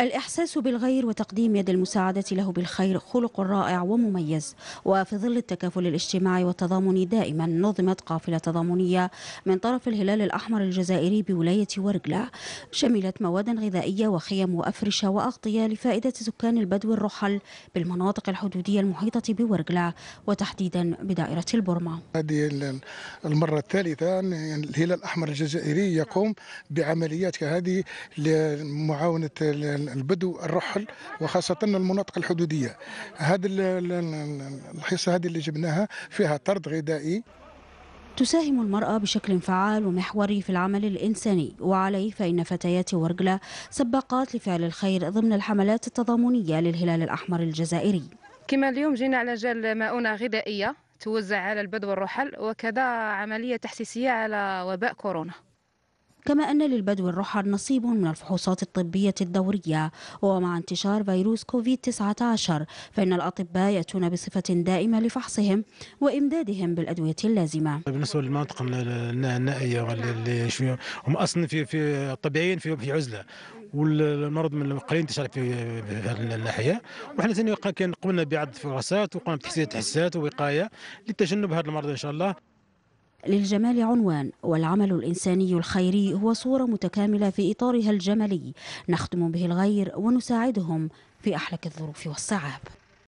الإحساس بالغير وتقديم يد المساعدة له بالخير خلق رائع ومميز وفي ظل التكافل الاجتماعي والتضامن دائما نظمت قافلة تضامنية من طرف الهلال الأحمر الجزائري بولاية ورقلة شملت مواد غذائية وخيم وأفرشة وأغطية لفائدة سكان البدو الرحل بالمناطق الحدودية المحيطة بورقلة وتحديدا بدائرة البرمة هذه المرة الثالثة الهلال الأحمر الجزائري يقوم بعمليات كهذه لمعاونة البدو الرحل وخاصة المناطق الحدودية هذه الحصة هذه اللي جبناها فيها طرد غذائي تساهم المرأة بشكل فعال ومحوري في العمل الإنساني وعليه فإن فتيات ورقلة سباقات لفعل الخير ضمن الحملات التضامنية للهلال الأحمر الجزائري كما اليوم جينا على جال مؤونة غذائية توزع على البدو الرحل وكذا عملية تحسيسية على وباء كورونا كما أن للبدو الرحل نصيب من الفحوصات الطبية الدورية ومع انتشار فيروس كوفيد-19 فإن الأطباء يأتون بصفة دائمة لفحصهم وإمدادهم بالأدوية اللازمة بالنسبة للمناطق النائية هم أصلا في في طبيعيين في عزلة والمرض من قليل انتشار في هذه الناحيه وحنا ثاني كان قمنا بعد فراسات وقمنا بتحسيات تحسات ووقايه لتجنب هذا المرض ان شاء الله للجمال عنوان والعمل الإنساني الخيري هو صورة متكاملة في إطارها الجملي نخدم به الغير ونساعدهم في أحلك الظروف والصعاب